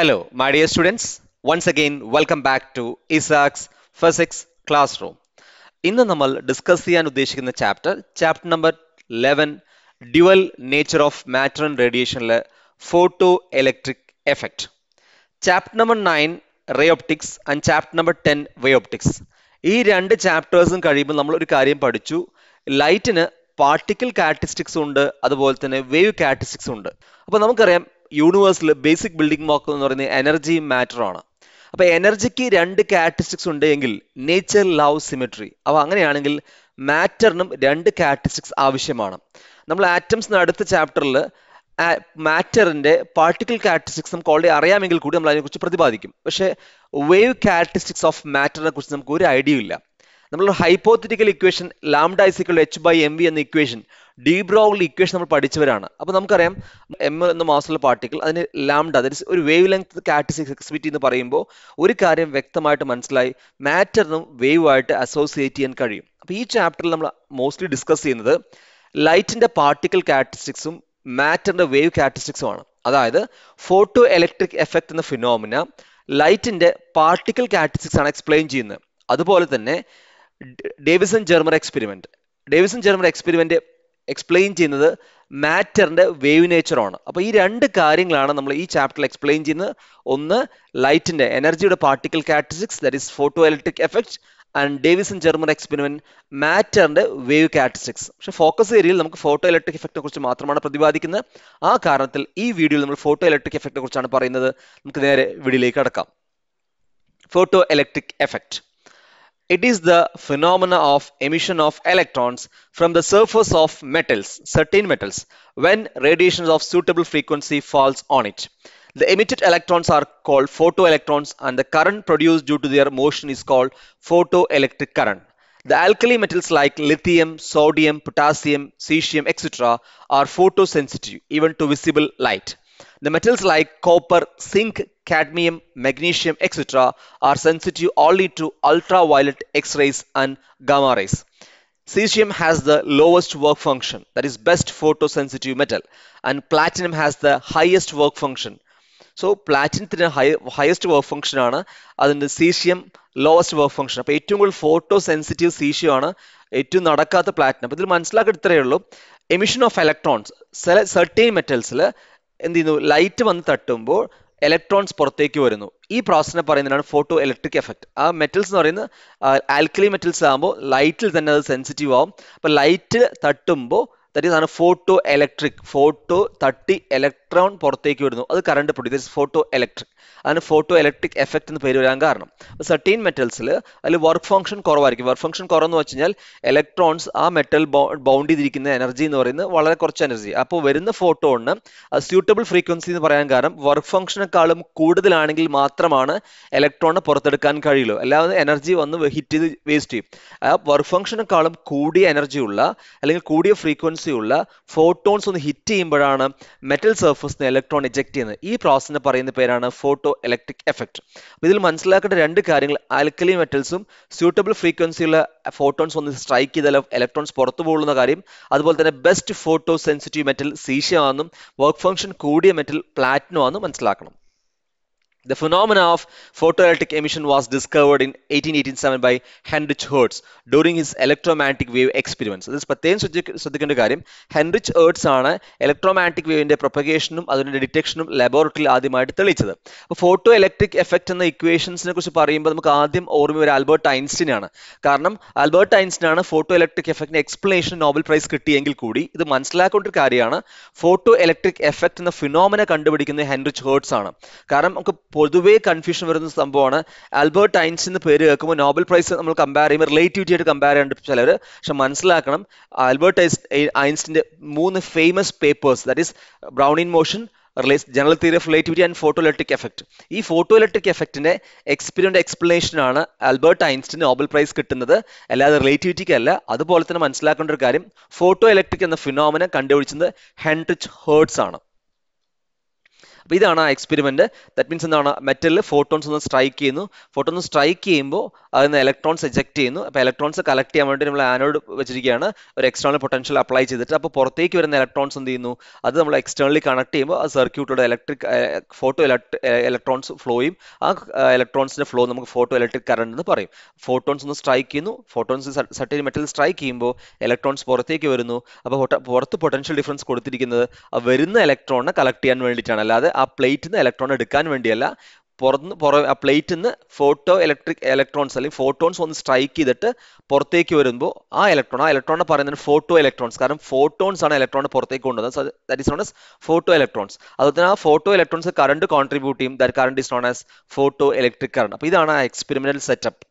Hello my dear students. Once again, welcome back to ISAC's Physics Classroom. ഇന്ന് നമ്മൾ discuss ചെയ്യാൻ ഉദ്ദേശിക്കുന്ന chapter chapter number eleven dual nature of matter and റേഡിയേഷനിലെ photoelectric effect chapter number nine ray optics and chapter number ten wave optics ഈ രണ്ട് ചാപ്റ്റേഴ്സും കഴിയുമ്പോൾ നമ്മൾ ഒരു കാര്യം പഠിച്ചു ലൈറ്റിന് പാർട്ടിക്കിൾ കാരറ്റിസ്റ്റിക്സ് ഉണ്ട് അതുപോലെ തന്നെ വേവ് കാരറ്റിസ്റ്റിക്സ് ഉണ്ട് അപ്പോൾ നമുക്കറിയാം യൂണിവേഴ്സിൽ ബേസിക് ബിൽഡിംഗ് ബ്ലോക്ക് എന്ന് പറയുന്നത് എനർജി മാറ്റർ ആണ് അപ്പോൾ എനർജിക്ക് രണ്ട് കാരറ്റിസ്റ്റിക്സ് ഉണ്ട് എങ്കിൽ നേച്ചർ ലവ് സിമെട്രി അപ്പോൾ അങ്ങനെയാണെങ്കിൽ മാറ്ററിനും രണ്ട് കാരറ്റിസ്റ്റിക്സ് ആവശ്യമാണ് നമ്മൾ ആറ്റംസിന് അടുത്ത ചാപ്റ്ററിൽ മാറ്ററിന്റെ പാർട്ടിക്കിൾ കാരറ്റിസ്റ്റിക്സ് നമുക്ക് ഓൾറെഡി അറിയാമെങ്കിൽ കൂടി നമ്മൾ അതിനെക്കുറിച്ച് പ്രതിപാദിക്കും പക്ഷേ വേവ് കാരറ്റിസ്റ്റിക്സ് ഓഫ് മാറ്ററിനെ കുറിച്ച് നമുക്ക് ഒരു ഐഡിയ ഇല്ല നമ്മളൊരു hypothetical equation lambda is equal h by m v എന്ന ഇക്വേഷൻ ഡീബ്രോഗിൾ ഇക്വേഷൻ നമ്മൾ പഠിച്ചവരാണ് അപ്പോൾ നമുക്കറിയാം എം എന്ന മാസുള്ള പാർട്ടിക്കിൾ അതിന് ലാംഡ അതായത് ഒരു വേവ് ലെങ്ത് കാറ്റസിക്സ് എക്സ്പിറ്റി എന്ന് പറയുമ്പോൾ ഒരു കാര്യം വ്യക്തമായിട്ട് മനസ്സിലായി മാറ്ററിനും ആയിട്ട് അസോസിയേറ്റ് ചെയ്യാൻ കഴിയും അപ്പോൾ ഈ ചാപ്റ്ററിൽ നമ്മൾ മോസ്റ്റ്ലി ഡിസ്കസ് ചെയ്യുന്നത് ലൈറ്റിന്റെ പാർട്ടിക്കിൾ കാറ്റസിക്സും മാറ്ററിന്റെ വേവ് കാറ്റസിക്സും ആണ് അതായത് ഫോട്ടോ ഇലക്ട്രിക് എഫക്റ്റ് എന്ന ഫിനോമിന ലൈറ്റിന്റെ പാർട്ടിക്കിൾ കാറ്റസിക്സ് ആണ് എക്സ്പ്ലെയിൻ ചെയ്യുന്നത് അതുപോലെ തന്നെ Davisson Germer experiment Davisson Germer experiment explain ചെയ്യുന്നത് മാറ്ററിന്റെ വേവ് നേച്ചറാണ് അപ്പോൾ ഈ രണ്ട് കാര്യങ്ങളാണ് നമ്മൾ ഈ ചാപ്റ്ററിൽ എക്സ്പ്ലെയിൻ ചെയ്യുന്നത് ഒന്ന് ലൈറ്റിന്റെ എനർജിയുടെ particle characteristics that is photoelectric effect and Davisson Germer experiment മാറ്ററിന്റെ വേവ് കാറ്റസിക്സ് പക്ഷേ ഫോക്കസ് ഏരിയയിൽ നമുക്ക് ഫോട്ടോ ഇലക്ട്രിക് എഫക്റ്റിനെ കുറിച്ച് മാത്രമാണ് പ്രതിപാദിക്കുന്നത് ആ കാരണത്തിൽ ഈ വീഡിയോയിൽ നമ്മൾ ഫോട്ടോ ഇലക്ട്രിക് എഫക്റ്റിനെ കുറിച്ചാണ് പറയുന്നത് നമുക്ക് നേരെ വീഡിയോയിലേക്ക് കടക്കാം photoelectric effect It is the phenomena of emission of electrons from the surface of metals, certain metals, when radiation of suitable frequency falls on it. The emitted electrons are called photoelectrons and the current produced due to their motion is called photoelectric current. The alkali metals like lithium, sodium, potassium, cesium, etc. are photosensitive even to visible light. The metals like copper, zinc, cadmium, magnesium, etc. are sensitive only to ultraviolet X-rays and gamma rays. Cesium has the lowest work function, that is best photosensitive metal, and platinum has the highest work function. So പ്ലാറ്റിനത്തിന് high highest work function ആണ് അതിൻ്റെ caesium lowest work function അപ്പോൾ ഏറ്റവും photosensitive photosensitive caesium ആണ് platinum. നടക്കാത്ത platinum അപ്പോൾ ഇതിൽ മനസ്സിലാക്കി ഇത്രയേ ഉള്ളൂ എമിഷൻ ഓഫ് ഇലക്ട്രോൺസ് സെർട്ടൈൻ മെറ്റൽസിൽ എന്ത് ചെയ്യുന്നു ലൈറ്റ് വന്ന് തട്ടുമ്പോൾ ഇലക്ട്രോൺസ് പുറത്തേക്ക് വരുന്നു ഈ പ്രോസസ്സിനെ പറയുന്നതാണ് ഫോട്ടോ ഇലക്ട്രിക് എഫക്ട് ആ മെറ്റൽസ് എന്ന് പറയുന്നത് ആൽക്കലി മെറ്റൽസ് ആകുമ്പോൾ ലൈറ്റിൽ തന്നെ അത് സെൻസിറ്റീവ് ആവും അപ്പോൾ ലൈറ്റ് തട്ടുമ്പോൾ തട്ടി ആണ് ഫോട്ടോ ഇലക്ട്രിക് ഫോട്ടോ തട്ടി ഇലക്ട്രിക് ഇലക്ട്രോൺ പുറത്തേക്ക് വിടുന്നു അത് കറണ്ട് പ്രൊഡ്യൂസ് ഫോട്ടോ ഇലക്ട്രിക് അതിന് ഫോട്ടോ ഇലക്ട്രിക് എഫക്റ്റ് എന്ന് പേര് വരാൻ കാരണം സർട്ടീൻ മെറ്റൽസിൽ അതിൽ വർക്ക് ഫംഗ്ഷൻ കുറവായിരിക്കും വർക്ക് ഫംഗ്ഷൻ കുറവെന്ന് വെച്ച് കഴിഞ്ഞാൽ ഇലക്ട്രോൺസ് ആ മെറ്റൽ ബൗണ്ട് ചെയ്തിരിക്കുന്ന എനർജി എന്ന് പറയുന്നത് വളരെ കുറച്ച് എനർജി അപ്പോൾ വരുന്ന ഫോട്ടോണ് സ്യൂട്ടബിൾ ഫ്രീക്വൻസി എന്ന് പറയാൻ കാരണം വർക്ക് ഫംഗ്ഷനേക്കാളും കൂടുതലാണെങ്കിൽ മാത്രമാണ് ഇലക്ട്രോണിനെ പുറത്തെടുക്കാൻ കഴിയുള്ളൂ അല്ലാതെ എനർജി വന്ന് ഹിറ്റ് ചെയ്ത് വേസ്റ്റ് ചെയ്യും ആ വർക്ക് ഫംഗ്ഷനേക്കാളും കൂടിയ എനർജി ഉള്ള അല്ലെങ്കിൽ കൂടിയ ഫ്രീക്വൻസി ഉള്ള ഫോട്ടോൺസ് ഒന്ന് ഹിറ്റ് ചെയ്യുമ്പോഴാണ് മെറ്റൽ സർഫ് ഫോട്ടോഫോഴ്സ് ഇലക്ട്രോൺ എജക്ട് ചെയ്യുന്നത് ഈ പ്രോസസ്സിന് പറയുന്ന പേരാണ് ഫോട്ടോ ഇലക്ട്രിക് എഫക്ട് ഇതിൽ മനസ്സിലാക്കേണ്ട രണ്ട് കാര്യങ്ങൾ ആൽക്കലി മെറ്റൽസും സ്യൂട്ടബിൾ ഫ്രീക്വൻസിയുള്ള ഫോട്ടോൺസ് ഒന്ന് സ്ട്രൈക്ക് ചെയ്താൽ ഇലക്ട്രോൺസ് പുറത്തു പോകുന്ന കാര്യം അതുപോലെ തന്നെ ബെസ്റ്റ് ഫോട്ടോ സെൻസിറ്റീവ് മെറ്റൽ സീഷ്യമാണെന്നും വർക്ക് ഫംഗ്ഷൻ കൂടിയ മെറ്റൽ പ്ലാറ്റിനോ ആണെന്നും മനസ്സിലാക്കണം The phenomena of photoelectric emission was discovered in 1887 by Heinrich Hertz during his electromagnetic wave experiments. ഇത് പ്രത്യേകം ശ്രദ്ധിക്കേണ്ട കാര്യം ഹെൻറിച്ച് ഹേർട്സ് ആണ് ഇലക്ട്രോമാഗ്നറ്റിക് വേവിന്റെ പ്രൊപ്പഗേഷനും അതിന്റെ ഡിറ്റക്ഷനും ലബോറട്ടറിയിൽ ആദ്യമായിട്ട് തെളിയിച്ചത് അപ്പോൾ ഫോട്ടോ ഇലക്ട്രിക് എഫക്റ്റ് എന്ന ഇക്വേഷൻസിനെ കുറിച്ച് പറയുമ്പോൾ നമുക്ക് ആദ്യം ഓർമ്മ വരും ആൽബർട്ട് ഐൻസ്റ്റീൻ ആണ് കാരണം ആൽബർട്ട് ഐൻസ്റ്റീൻ ആണ് ഫോട്ടോ ഇലക്ട്രിക് എഫക്റ്റിന് എക്സ്പ്ലനേഷൻ നോബൽ പ്രൈസ് കിട്ടിയെങ്കിൽ കൂടി ഇത് മനസ്സിലാക്കേണ്ട ഒരു കാര്യമാണ് ഫോട്ടോ ഇലക്ട്രിക് എഫക്റ്റ് എന്ന ഫിനോമിന കണ്ടുപിടിക്കുന്നത് ഹെൻറിച്ച് ഹേർട്സ് ആണ് കാരണം നമുക്ക് പൊതുവേ കൺഫ്യൂഷൻ വരുന്ന സംഭവമാണ് ആൽബർട്ട് എന്ന് പേര് കേൾക്കുമ്പോൾ നോബൽ പ്രൈസ് നമ്മൾ കമ്പയർ ചെയ്യുമ്പോൾ റിലേറ്റിവിറ്റി ആയിട്ട് കമ്പയർ ചെയ്യാണ്ട് ചിലർ പക്ഷെ മനസ്സിലാക്കണം ആൽബർട്ട് ഐൻസിന്റെ മൂന്ന് famous papers that is Brownian motion റിലേസ് general theory of relativity and photoelectric effect ഈ ഫോട്ടോ ഇലക്ട്രിക് എഫക്റ്റിന്റെ എക്സ്പീരിയൻ്റെ എക്സ്പ്ലനേഷൻ ആണ് ആൽബർട്ട് ഐൻസ്റ്റിന് നോബൽ പ്രൈസ് കിട്ടുന്നത് അല്ലാതെ റിലേറ്റിവിറ്റിക്ക് അല്ല അതുപോലെ തന്നെ മനസ്സിലാക്കേണ്ട ഒരു കാര്യം ഫോട്ടോ ഇലക്ട്രിക് എന്ന ഫിനോമിനെ കണ്ടുപിടിച്ചത് ഹെൻട്രിച്ച് ഹേർട്സ് ആണ് അപ്പോൾ ഇതാണ് ആ എക്സ്പെരിമെൻറ്റ് ദാറ്റ് മീൻസ് എന്താണ് മെറ്റലിൽ ഫോട്ടോൺസ് ഒന്ന് സ്ട്രൈക്ക് ചെയ്യുന്നു ഫോട്ടോൺസ് സ്ട്രൈക്ക് ചെയ്യുമ്പോൾ അതിൽ ഇലക്ട്രോൺസ് എജക്ട് ചെയ്യുന്നു അപ്പോൾ ഇലക്ട്രോൺസ് കളക്ട് ചെയ്യാൻ വേണ്ടി നമ്മൾ ആനോഡ് വെച്ചിരിക്കുകയാണ് ഒരു എക്സ്റ്റേണൽ പൊട്ടൻഷ്യൽ അപ്ലൈ ചെയ്തിട്ട് അപ്പോൾ പുറത്തേക്ക് വരുന്ന ഇലക്ട്രോൺസ് എന്ത് ചെയ്യുന്നു അത് നമ്മൾ എക്സ്റ്റേണലി കണക്ട് ചെയ്യുമ്പോൾ ആ സർക്യൂട്ടിലൂടെ ഇലക്ട്രിക് ഫോട്ടോ ഇലക്ട്രോൺസ് ഫ്ലോയും ആ ഇലക്ട്രോൺസിന്റെ ഫ്ലോ നമുക്ക് ഫോട്ടോ ഇലക്ട്രിക് കറണ്ട് എന്ന് പറയും ഫോട്ടോൺസ് ഒന്ന് സ്ട്രൈക്ക് ചെയ്യുന്നു ഫോട്ടോൺസ് സർട്ടിൽ മെറ്റൽ സ്ട്രൈക്ക് ചെയ്യുമ്പോൾ ഇലക്ട്രോൺസ് പുറത്തേക്ക് വരുന്നു അപ്പോൾ പുറത്ത് പൊട്ടൻഷ്യൽ ഡിഫറൻസ് കൊടുത്തിരിക്കുന്നത് വരുന്ന ഇലക്ട്രോണിനെ കളക്ട് ചെയ്യാൻ വേണ്ടിയിട്ടാണ് അല്ലാതെ ആ പ്ലേറ്റിൽ നിന്ന് ഇലക്ട്രോൺ എടുക്കാൻ വേണ്ടിയല്ല പുറത്ത് പുറ ആ പ്ലേറ്റിൽ നിന്ന് ഫോട്ടോ ഇലക്ട്രിക് ഇലക്ട്രോൺസ് അല്ലെങ്കിൽ ഫോട്ടോൺസ് ഒന്ന് സ്ട്രൈക്ക് ചെയ്തിട്ട് പുറത്തേക്ക് വരുമ്പോൾ ആ ഇലക്ട്രോൺ ആ ഇലക്ട്രോണിനെ പറയുന്നത് ഫോട്ടോ ഇലക്ട്രോൺസ് കാരണം ഫോട്ടോൺസ് ആണ് ഇലക്ട്രോണിനെ പുറത്തേക്ക് കൊണ്ടുവന്നത് that is known as photoelectrons അതുപോലെ ആ ഫോട്ടോ ഇലക്ട്രോൺസ് കറണ്ട് കോൺട്രിബ്യൂട്ട് ചെയ്യും that current is known as photoelectric current അപ്പോൾ ഇതാണ് ആ experimental setup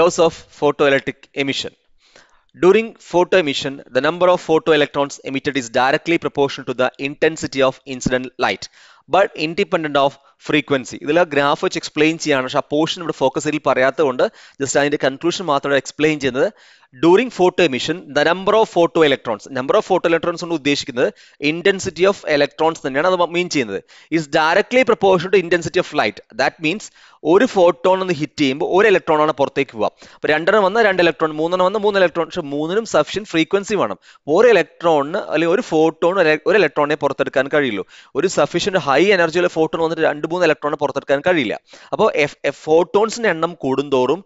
laws of photoelectric emission During photoemission, the number of photoelectrons emitted is directly proportional to the intensity of incident light. But independent of frequency ഇതിൽ ആ graph വെച്ച് explain ചെയ്യാണ് പക്ഷെ ആ portion ഇവിടെ ഫോക്കസ് ചെയ്തിൽ പറയാത്തതുകൊണ്ട് just അതിന്റെ കൺക്ലൂഷൻ മാത്രമാണ് എക്സ്പ്ലെയിൻ ചെയ്യുന്നത് during photoemission the number of photoelectrons number of photoelectrons കൊണ്ട് ഉദ്ദേശിക്കുന്നത് ഇന്റൻസിറ്റി ഓഫ് ഇലക്ട്രോൺസ് തന്നെയാണ് അത് മീൻ ചെയ്യുന്നത് is directly proportion to intensity of light that means ഒരു ഫോട്ടോൺ ഒന്ന് ഹിറ്റ് ചെയ്യുമ്പോൾ ഒരു ഇലക്ട്രോൺ ആണ് പുറത്തേക്ക് പോവുക അപ്പോൾ രണ്ടെണ്ണം വന്ന രണ്ട് ഇലക്ട്രോൺ മൂന്നെണ്ണം വന്ന മൂന്ന് ഇലക്ട്രോൺ പക്ഷേ മൂന്നിനും സഫിഷ്യൻ ഫ്രീക്വൻസി വേണം ഒരു ഇലക്ട്രോണിന് അല്ലെങ്കിൽ ഒരു ഫോട്ടോൺ ഒരു ഇലക്ട്രോണിനെ പുറത്തെടുക്കാൻ കഴിയുള്ളൂ ഒരു സഫിഷ്യന്റ് ഹൈ എനർജിയുള്ള ഫോട്ടോൺ വന്നിട്ട് രണ്ട് മൂന്ന് ഇലക്ട്രോണെ പുറത്തെടുക്കാൻ കഴിയില്ല അപ്പോൾ ഫോട്ടോൺസിന്റെ എണ്ണം കൂടുന്തോറും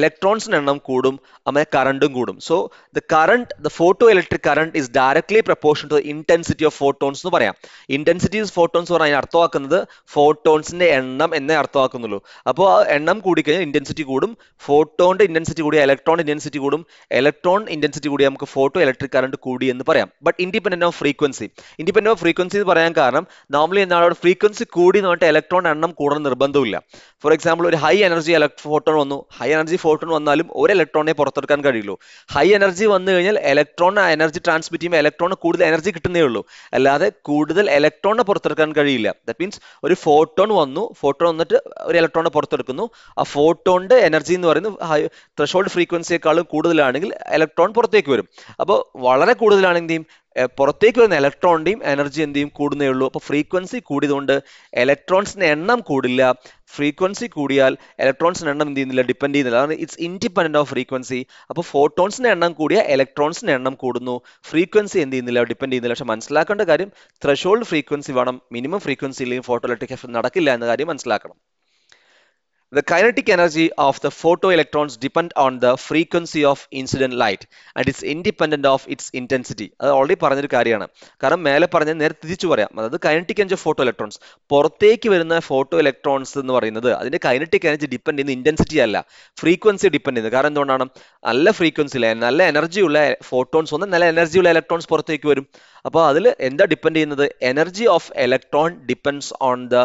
ഇലക്ട്രോൺസിന്റെ എണ്ണം കൂടും അങ്ങനെ കറണ്ടും കൂടും so the current the photoelectric current is directly proportion to intensity of photons എന്ന് പറയാം ഇന്റൻസിറ്റി ഓഫ് ഫോട്ടോൺസ് എന്ന് പറഞ്ഞാൽ അർത്ഥമാക്കുന്നത് ഫോട്ടോൺസിന്റെ എണ്ണം എന്നേ അർത്ഥമാക്കുന്നുള്ളൂ അപ്പോൾ ആ എണ്ണം കൂടിക്കഴിഞ്ഞാൽ ഇന്റൻസിറ്റി കൂടും ഫോട്ടോണിന്റെ ഇന്റൻസിറ്റി കൂടി ഇലക്ട്രോൺ ഇന്റൻസിറ്റി കൂടും ഇലക്ട്രോൺ ഇന്റൻസിറ്റി കൂടി നമുക്ക് ഫോട്ടോ ഇലക്ട്രിക് കറണ്ട് കൂടി എന്ന് പറയാം but independent of frequency independent of frequency എന്ന് പറയാൻ കാരണം നോർമലി എന്നാണ് ഫ്രീക്വൻസി കൂടി എന്ന് പറഞ്ഞിട്ട് ഇലക്ട്രോൺ എണ്ണം കൂടണം നിർബന്ധമില്ല ഫോർ എക്സാമ്പിൾ ഒരു ഹൈ എനർജി ഫോട്ടോൺ വന്നു ഹൈ എനർജി ഫോട്ടോൺ വന്നാലും ഒരു ഇലക്ട്രോണിനെ പുറത്തെടുക്കാൻ കഴിയുള്ളൂ ഹൈ എനർജി വന്നു കഴിഞ്ഞാൽ ഇലക്ട്രോൺ എനർജി ട്രാൻസ്മിറ്റ് ചെയ്യുമ്പോൾ ഇലക്ട്രോൺ കൂടുതൽ എനർജി കിട്ടുന്നേ ഉള്ളൂ അല്ലാതെ കൂടുതൽ ഇലക്ട്രോണിനെ പുറത്തെടുക്കാൻ കഴിയില്ല ദറ്റ് മീൻസ് ഒരു ഫോട്ടോൺ വന്നു ഫോട്ടോൺ വന്നിട്ട് ഒരു ഇലക്ട്രോണിനെ പുറത്തെടുക്കുന്നു ആ ഫോട്ടോണിന്റെ എനർജി എന്ന് പറയുന്നത് ഹൈ ത്രഷോൾഡ് ഫ്രീക്വൻസിയേക്കാളും കൂടുതലാണെങ്കിൽ ഇലക്ട്രോൺ പുറത്തേക്ക് വരും അപ്പോൾ വളരെ കൂടുതലാണെങ്കിൽ പുറത്തേക്ക് വരുന്ന ഇലക്ട്രോണിൻ്റെയും എനർജി എന്തെയും കൂടുന്നേ ഉള്ളൂ അപ്പോൾ ഫ്രീക്വൻസി കൂടിയതുകൊണ്ട് ഇലക്ട്രോൺസിന്റെ എണ്ണം കൂടില്ല ഫ്രീക്വൻസി കൂടിയാൽ ഇലക്ട്രോൺസിന് എണ്ണം എന്ത് ചെയ്യുന്നില്ല ഡിപ്പെൻഡ് ചെയ്യുന്നില്ല അതാണ് ഇറ്റ്സ് ഇൻഡിപെൻഡന്റ് ഓഫ് ഫ്രീക്വൻസി അപ്പോൾ ഫോട്ടോൺസിന് എണ്ണം കൂടിയ ഇലക്ട്രോൺസിന് എണ്ണം കൂടുന്നു ഫ്രീക്വൻസി എന്ത് ചെയ്യുന്നില്ല ഡിപ്പെൻഡ് ചെയ്യുന്നില്ല പക്ഷെ മനസ്സിലാക്കേണ്ട കാര്യം ത്രഷോൾഡ് ഫ്രീക്വൻസി വേണം മിനിമം ഫ്രീക്വൻസി ഇല്ലെങ്കിൽ ഫോട്ടോ ഇലക്ട്രിക് എഫക്ട് നടക്കില്ല എന്ന കാര്യം മനസ്സിലാക്കണം The kinetic energy of the photoelectrons depend on the frequency of incident light and it's independent of its intensity. അത് ഓൾറെഡി പറഞ്ഞൊരു കാര്യമാണ് കാരണം മേലെ പറഞ്ഞ നേരെ തിരിച്ചു പറയാം അതായത് kinetic energy of photoelectrons പുറത്തേക്ക് വരുന്ന ഫോട്ടോ ഇലക്ട്രോൺസ് എന്ന് പറയുന്നത് അതിന്റെ കൈനറ്റിക് എനർജി ഡിപ്പെൻഡ് ചെയ്യുന്ന ഇന്റൻസിറ്റി അല്ല ഫ്രീക്വൻസി ഡിപ്പെൻഡ് ചെയ്യുന്നത് കാരണം എന്തുകൊണ്ടാണ് നല്ല ഫ്രീക്വൻസിയിലെ നല്ല എനർജിയുള്ള ഫോട്ടോൺസ് ഒന്ന് നല്ല എനർജിയുള്ള ഇലക്ട്രോൺസ് പുറത്തേക്ക് വരും അപ്പോൾ അതിൽ എന്താ ഡിപ്പെൻഡ് ചെയ്യുന്നത് energy of electron depends on the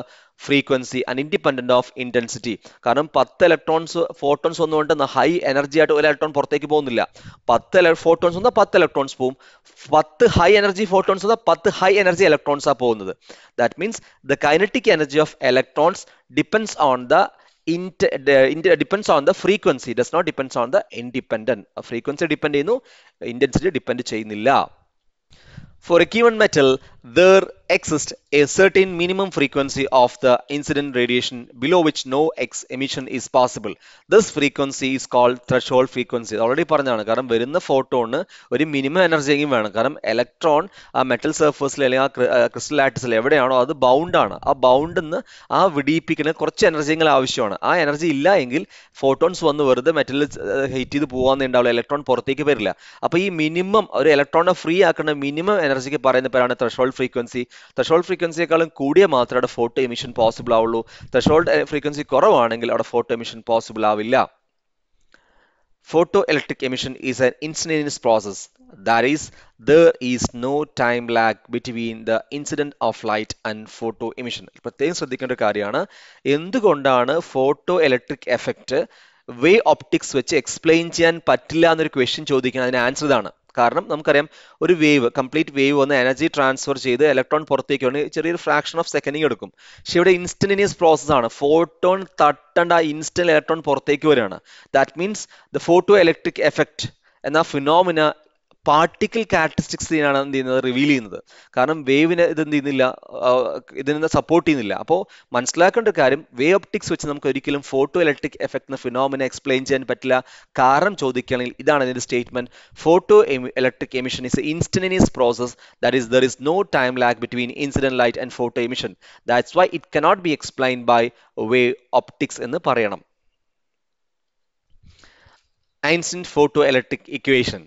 frequency and independent of intensity കാരണം പത്ത് ഇലക്ട്രോൺസ് ഫോട്ടോൺസ് ഒന്നുകൊണ്ട് ഹൈ എനർജി ആയിട്ട് ഒരു ഇലക്ട്രോൺ പുറത്തേക്ക് പോകുന്നില്ല പത്ത് ഫോട്ടോൺസ് വന്നാൽ പത്ത് ഇലക്ട്രോൺസ് പോകും പത്ത് ഹൈ എനർജി ഫോട്ടോൺസ് വന്നാൽ പത്ത് ഹൈ എനർജി ഇലക്ട്രോൺസ് ആ പോകുന്നത് that means the kinetic energy of electrons depends on the depends on the frequency does not depends on the independent frequency depend ചെയ്യുന്നു ഇൻറ്റൻസിറ്റി ഡിപ്പെൻഡ് ചെയ്യുന്നില്ല For a given metal, there exist a certain minimum frequency of the incident radiation below which no X emission is possible. This frequency is called threshold frequency. Already പറഞ്ഞതാണ് കാരണം വരുന്ന photon ഒരു minimum എനർജിയെങ്കിലും വേണം കാരണം electron ആ metal സർഫേസിൽ അല്ലെങ്കിൽ ആ ക്രിസ്റ്റൽ ആറ്റിസിൽ എവിടെയാണോ അത് ബൗണ്ടാണ് ആ ബൗണ്ടിൽ നിന്ന് ആ വിടിയിപ്പിക്കുന്ന കുറച്ച് എനർജിയെങ്കിലും ആവശ്യമാണ് ആ എനർജി ഇല്ല എങ്കിൽ ഫോട്ടോൺസ് വന്ന് വെറുതെ മെറ്റലിൽ ഹീറ്റ് ചെയ്ത് പോകാന്നേ ഉണ്ടാവില്ല ഇലക്ട്രോൺ പുറത്തേക്ക് വരില്ല അപ്പോൾ ഈ മിനിമം ഒരു ഇലക്ട്രോണെ ഫ്രീ ആക്കുന്ന മിനിമം എനർജിക്ക് പറയുന്ന പേരാണ് ത്രഷോൾഡ് ഫ്രീക്വൻസി തഷോൾഡ് ഫ്രീക്വൻസിയേക്കാളും കൂടിയ മാത്രമേ അവിടെ ഫോട്ടോ എമിഷൻ പോസിബിൾ ആവുള്ളൂ തഷോൾഡ് ഫ്രീക്വൻസി eh, കുറവാണെങ്കിൽ അവിടെ ഫോട്ടോ എമിഷൻ പോസിബിൾ ആവില്ല photoelectric emission is an incidence process that is there is no time lag between the incident of light and photoemission പ്രത്യേകം ശ്രദ്ധിക്കേണ്ട ഒരു കാര്യമാണ് എന്തുകൊണ്ടാണ് photoelectric effect wave optics വെച്ച് explain ചെയ്യാൻ പറ്റില്ല എന്നൊരു ക്വസ്റ്റ്യൻ ചോദിക്കുന്നത് അതിന് ആൻസർ ഇതാണ് കാരണം നമുക്കറിയാം ഒരു വേവ് കംപ്ലീറ്റ് വേവ് വന്ന് എനർജി ട്രാൻസ്ഫർ ചെയ്ത് ഇലക്ട്രോൺ പുറത്തേക്ക് വേണമെങ്കിൽ ചെറിയൊരു ഫ്രാക്ഷൻ ഓഫ് സെക്കൻഡിങ് എടുക്കും പക്ഷെ ഇവിടെ ഇൻസ്റ്റന്റിനിയസ് പ്രോസസ് ആണ് ഫോട്ടോൺ തട്ടേണ്ട ആ ഇൻസ്റ്റന്റ് ഇലക്ട്രോൺ പുറത്തേക്ക് വരികയാണ് that means the photoelectric effect എന്ന ഫിനോമിന പാർട്ടിക്കിൾ കാരക്ടറിസ്റ്റിക്സിനാണ് എന്ത് ചെയ്യുന്നത് റിവീൽ ചെയ്യുന്നത് കാരണം വേവിനെ ഇത് എന്ത് ചെയ്യുന്നില്ല നിന്ന് സപ്പോർട്ട് ചെയ്യുന്നില്ല അപ്പോൾ മനസ്സിലാക്കേണ്ട കാര്യം വേ ഒപ്റ്റിക്സ് വെച്ച് നമുക്ക് ഒരിക്കലും ഫോട്ടോ ഇലക്ട്രിക് എഫക്ട് എന്ന ഫിനോമിനെ എക്സ്പ്ലെയിൻ ചെയ്യാൻ പറ്റില്ല കാരണം ചോദിക്കുകയാണെങ്കിൽ ഇതാണ് ഇതിൻ്റെ statement photoelectric emission is a process that is there is no time lag between incident light and photoemission that's why it cannot be explain by wave optics എന്ന് പറയണം Einstein photoelectric equation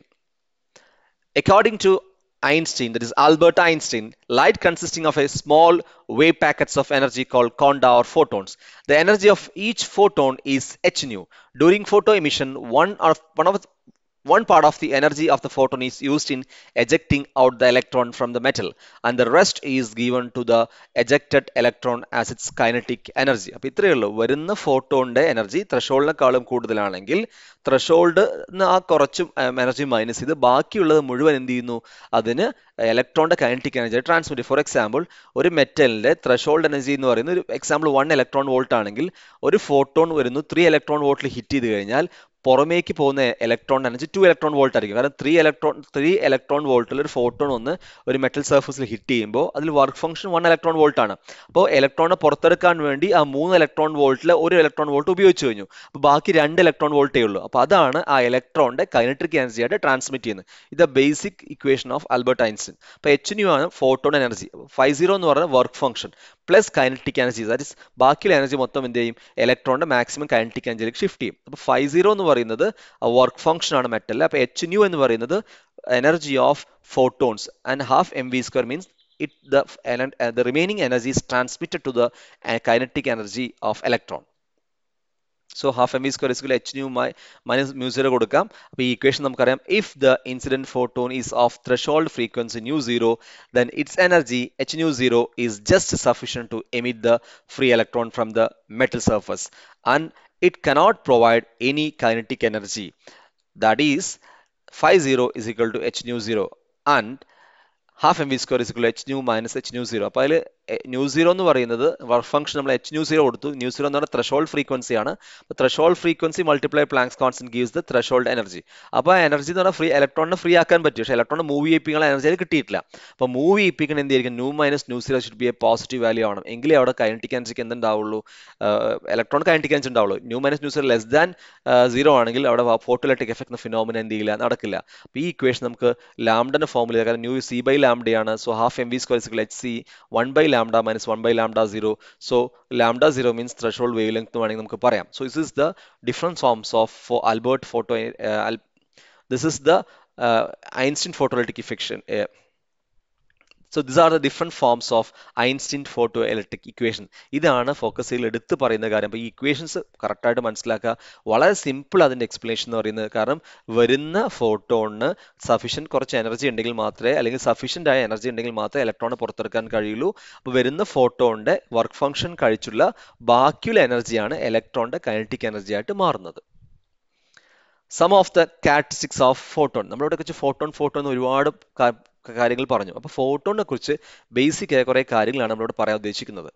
According to Einstein, that is Albert Einstein, light consisting of a small wave packets of energy called conda or photons. The energy of each photon is h nu. During photo emission, one of one of One part of the energy of the photon is used in ejecting out the electron from the metal and the rest is given to the ejected electron as its kinetic energy. അപ്പോൾ ഇത്രയേ ഉള്ളൂ വരുന്ന ഫോട്ടോണിൻ്റെ energy ത്രഷോൾഡിനെക്കാളും കൂടുതലാണെങ്കിൽ threshold ആ കുറച്ച് energy minus ചെയ്ത് ബാക്കിയുള്ളത് മുഴുവൻ എന്ത് ചെയ്യുന്നു അതിന് ഇലക്ട്രോണിൻ്റെ kinetic energy transmit for example ഒരു മെറ്റലിൻ്റെ ത്രഷോൾഡ് എനർജി എന്ന് പറയുന്നത് ഒരു എക്സാമ്പിൾ വൺ ഇലക്ട്രോൺ വോൾട്ട് ആണെങ്കിൽ ഒരു ഫോട്ടോൺ വരുന്നു ത്രീ ഇലക്ട്രോൺ വോൾട്ടിൽ ഹിറ്റ് ചെയ്ത് കഴിഞ്ഞാൽ പുറമേക്ക് പോകുന്ന electron energy two electron volt ആയിരിക്കും കാരണം ത്രീ ഇലക്ട്രോൺ ത്രീ ഇലക്ട്രോൺ വോൾട്ടിൽ ഒരു ഫോട്ടോൺ ഒന്ന് ഒരു മെറ്റൽ സർഫസിൽ ഹിറ്റ് ചെയ്യുമ്പോൾ അതിൽ work function one electron volt ആണ് അപ്പോൾ ഇലക്ട്രോണിനെ പുറത്തെടുക്കാൻ വേണ്ടി ആ മൂന്ന് ഇലക്ട്രോൺ വോൾട്ടിൽ ഒരു ഇലക്ട്രോൺ വോൾട്ട് ഉപയോഗിച്ച് കഴിഞ്ഞു അപ്പോൾ ബാക്കി രണ്ട് ഇലക്ട്രോൺ വോൾട്ടേ ഉള്ളൂ അപ്പോൾ അതാണ് ആ ഇലക്ട്രോണിന്റെ കൈനട്രിക് എനർജി ആയിട്ട് ട്രാൻസ്മിറ്റ് ചെയ്യുന്നത് ഇത് basic equation of Albert Einstein അപ്പോൾ എച്ച് ന്യൂ ആണ് ഫോട്ടോൺ എനർജി ഫൈവ് സീറോ എന്ന് പറയുന്ന work function plus kinetic energy that is ബാക്കിയുള്ള എനർജി മൊത്തം എന്ത് ചെയ്യും ഇലക്ട്രോണിന്റെ മാക്സിമം കൈനറ്റിക് എനർജിയിലേക്ക് ഷിഫ്റ്റ് ചെയ്യും അപ്പോൾ ഫൈവ് സീറോ എന്ന് പറയുന്നത് വർക്ക് ഫംഗ്ഷൻ ആണ് മെറ്റൽ അപ്പോൾ എച്ച് ന്യൂ എന്ന് പറയുന്നത് energy of photons and half m v square means it the remaining energy is transmitted to the kinetic energy of electron So half mv square is equal to h nu minus mu zero go to come. The equation number if the incident photon is of threshold frequency nu zero, then its energy h nu zero is just sufficient to emit the free electron from the metal surface. And it cannot provide any kinetic energy. That is phi zero is equal to h nu zero. And half m v square is equal h nu minus h nu zero അപ്പോൾ അതിൽ nu zero എന്ന് പറയുന്നത് work function നമ്മൾ h nu zero കൊടുത്തു nu zero എന്ന് പറഞ്ഞാൽ threshold frequency ആണ് അപ്പോൾ threshold frequency multiply Planck's constant gives the threshold energy അപ്പോൾ എനർജി എന്ന് പറഞ്ഞാൽ ഫ്രീ ഇലക്ട്രോണിനെ ഫ്രീ ആക്കാൻ പറ്റും പക്ഷേ ഇലക്ട്രോണിനെ മൂവ് ചെയ്യിപ്പിക്കുന്ന എനർജി അത് കിട്ടിയിട്ടില്ല അപ്പോൾ മൂവ് ചെയ്യിപ്പിക്കണ എന്തായിരിക്കും nu minus nu zero should be a positive value ആണ് എങ്കിലേ അവിടെ കൈനറ്റിക് എനർജിക്ക് എന്തുണ്ടാവുള്ളൂ ഇലക്ട്രോൺ കൈനറ്റിക് എനർജി ഉണ്ടാവുള്ളൂ nu minus nu zero less than zero ആണെങ്കിൽ അവിടെ ഇലക്ട്രിക് എഫക്ട് ഫിനോമിന എന്ത് ചെയ്യില്ല നടക്കില്ല അപ്പോൾ ഈ ഇക്വേഷൻ നമുക്ക് ലാംഡന്റെ ഫോമിൽ കാരണം nu c by lambda So half mv square is equal to hc 1 by lambda minus 1 by lambda 0. So lambda 0 means threshold wavelength. So this is the different forms of for Albert photo. Uh, this is the uh, Einstein photoelectric effect. Uh, so this are the different forms of Einstein photoelectric equation ഇതാണ് focus ഫോക്കസിൽ എടുത്ത് പറയുന്ന കാര്യം അപ്പോൾ ഈ equations കറക്റ്റായിട്ട് മനസ്സിലാക്കുക വളരെ സിമ്പിൾ അതിൻ്റെ എക്സ്പ്ലനേഷൻ എന്ന് പറയുന്നത് കാരണം വരുന്ന ഫോട്ടോണിന് സഫീഷ്യൻറ്റ് കുറച്ച് എനർജി ഉണ്ടെങ്കിൽ മാത്രമേ അല്ലെങ്കിൽ സഫീഷ്യൻ്റ് ആയ എനർജി ഉണ്ടെങ്കിൽ മാത്രമേ ഇലക്ട്രോണെ പുറത്തെടുക്കാൻ കഴിയുള്ളൂ അപ്പോൾ വരുന്ന ഫോട്ടോണിൻ്റെ വർക്ക് ഫംഗ്ഷൻ കഴിച്ചുള്ള ബാക്കിയുള്ള എനർജിയാണ് ഇലക്ട്രോണിൻ്റെ കൈനറ്റിക് എനർജി ആയിട്ട് മാറുന്നത് some of the characteristics of photon നമ്മളിവിടെ വെച്ച് ഫോട്ടോൺ ഫോട്ടോൺ ഒരുപാട് കാര്യങ്ങൾ പറഞ്ഞു അപ്പോൾ ഫോട്ടോണിനെ കുറിച്ച് ബേസിക് ആയ കുറേ കാര്യങ്ങളാണ് നമ്മളോട് പറയാൻ ഉദ്ദേശിക്കുന്നത്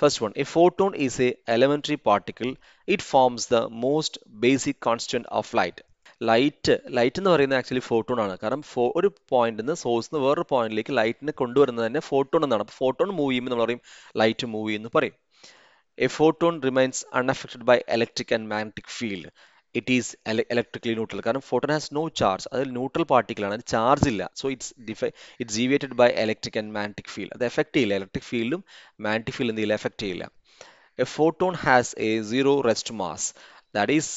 first one a photon is a elementary particle it forms the most basic constant of light light light എന്ന് പറയുന്നത് ആക്ച്വലി ഫോട്ടോൺ ആണ് കാരണം ഫോ ഒരു പോയിന്റിൽ നിന്ന് സോഴ്സ് നിന്ന് വേറൊരു പോയിന്റിലേക്ക് ലൈറ്റിനെ കൊണ്ടുവരുന്നത് തന്നെ ഫോട്ടോൺ എന്നാണ് അപ്പോൾ ഫോട്ടോൺ മൂവ് ചെയ്യുമ്പോൾ നമ്മൾ പറയും ലൈറ്റ് മൂവ് ചെയ്യുന്നു പറയും a photon remains unaffected by electric and magnetic field it is electrically neutral കാരണം ഫോട്ടോൺ ഹാസ് നോ ചാർജ് അത് ന്യൂട്രൽ പാർട്ടിക്കൽ ആണ് അതിന് ചാർജ് ഇല്ല സോ ഇറ്റ്സ് ഡിഫ it's deviated by electric and magnetic field അത് effect ചെയ്യില്ല ഇലക്ട്രിക് ഫീൽഡും magnetic ഫീൽഡും എന്തെങ്കിലും എഫക്റ്റ് ചെയ്യില്ല a photon has a zero rest mass that is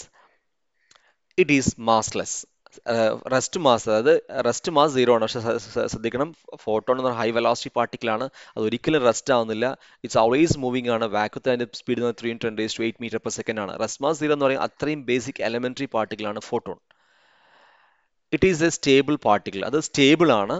it is massless rest mass അതായത് റെസ്റ്റ് മാസ് സീറോ ആണ് പക്ഷേ ശ്രദ്ധിക്കണം ഫോട്ടോൺ എന്ന് ഹൈ വെലോസിറ്റി പാർട്ടിക്കിൾ ആണ് അത് ഒരിക്കലും റെസ്റ്റ് ആവുന്നില്ല ഇറ്റ്സ് ഓൾവേസ് മൂവിംഗ് ആണ് വാക്വത്ത് അതിൻ്റെ സ്പീഡ് എന്ന് three ten raise to eight metre per second ആണ് റെസ്റ്റ് മാസ് സീറോ എന്ന് പറയുന്നത് അത്രയും ബേസിക് എലമെന്ററി പാർട്ടിക്കിൾ ആണ് photon it is a stable particle അത് സ്റ്റേബിൾ ആണ്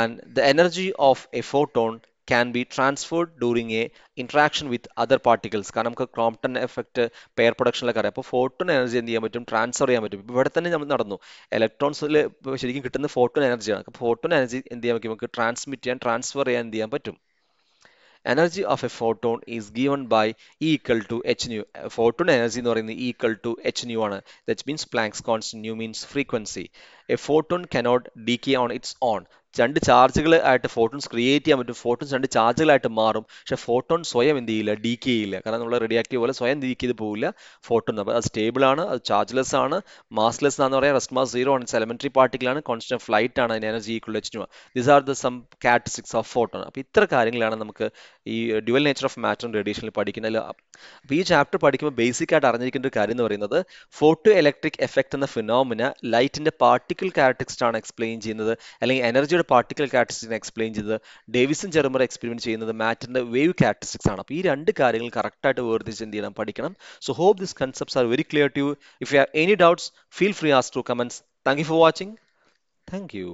and the energy of a photon can be transferred during a interaction with other particles കാരണം നമുക്ക് Crompton effect pair പ്രൊഡക്ഷനിലൊക്കെ അറിയാം അപ്പോൾ ഫോട്ടോൺ എനർജി എന്ത് ചെയ്യാൻ പറ്റും ട്രാൻസ്ഫർ ചെയ്യാൻ പറ്റും ഇവിടെ തന്നെ നമ്മൾ നടന്നു ഇലക്ട്രോൺസിൽ ശരിക്കും കിട്ടുന്ന ഫോട്ടോൺ എനർജിയാണ് അപ്പോൾ ഫോട്ടോൺ എനർജി എന്ത് ചെയ്യാൻ പറ്റും നമുക്ക് ട്രാൻസ്മിറ്റ് ചെയ്യാൻ ട്രാൻസ്ഫർ ചെയ്യാൻ എന്ത് ചെയ്യാൻ പറ്റും energy of a photon is given by E equal to h nu photon energy എന്ന് പറയുന്നത് E equal to h nu ആണ് that means Planck's constant nu means frequency a photon cannot decay on its own രണ്ട് ചാർജുകൾ ആയിട്ട് photons create ചെയ്യാൻ പറ്റും photons രണ്ട് ചാർജുകളായിട്ട് മാറും പക്ഷേ ഫോട്ടോൺ സ്വയം എന്ത് ചെയ്യില്ല ഡി കെ ചെയ്യില്ല കാരണം നമ്മൾ റെഡിയാക്കിയ പോലെ സ്വയം ഡീക്ക് ചെയ്ത് പോകില്ല ഫോട്ടോൺ അപ്പോൾ അത് സ്റ്റേബിൾ ആണ് അത് ചാർജ്ലെസ് ആണ് മാസ്ലെസ് ആണെന്ന് പറയാം റെസ്റ്റ് മാസ് സീറോ ആണ് എലമെന്ററി പാർട്ടിക്കിൾ ആണ് കോൺസ്റ്റന്റ് ഫ്ലൈറ്റ് ആണ് അതിന് എനർജി ഈക്വൽ വെച്ച് this are the some characteristics of photon അപ്പോൾ ഇത്ര കാര്യങ്ങളാണ് നമുക്ക് ഈ ഡ്യുവൽ നേച്ചർ ഓഫ് മാറ്റർ റേഡിയേഷനിൽ പഠിക്കുന്നത് അപ്പോൾ ഈ ചാപ്റ്റർ പഠിക്കുമ്പോൾ ബേസിക് ആയിട്ട് അറിഞ്ഞിരിക്കേണ്ട ഒരു കാര്യം എന്ന് പറയുന്നത് ഫോട്ടോ ഇലക്ട്രിക് എഫക്റ്റ് എന്ന ഫിനോമിന ലൈറ്റിൻ്റെ പാർട്ടി പാർട്ടിക്കൽ ക്യാരക്ടറിസ്റ്റ് ആണ് എക്സ്പ്ലെയിൻ ചെയ്യുന്നത് അല്ലെങ്കിൽ എനർജിയുടെ പാർട്ടിക്കൽ ക്യാരക്ടറിസ്റ്റിനെ എക്സ്പ്ലെയിൻ ചെയ്തത് ഡേവിസൺ ജെർമർ എക്സ്പെരിമെന്റ് ചെയ്യുന്നത് മാറ്ററിന്റെ വേവ് ക്യാരക്ടറിസ്റ്റിക്സ് ആണ് അപ്പോൾ ഈ രണ്ട് കാര്യങ്ങൾ കറക്റ്റായിട്ട് വേർതിരിച്ച് എന്ത് ചെയ്യണം പഠിക്കണം so hope this concepts are very clear to you if you have any doubts feel free ask to comments thank you for watching thank U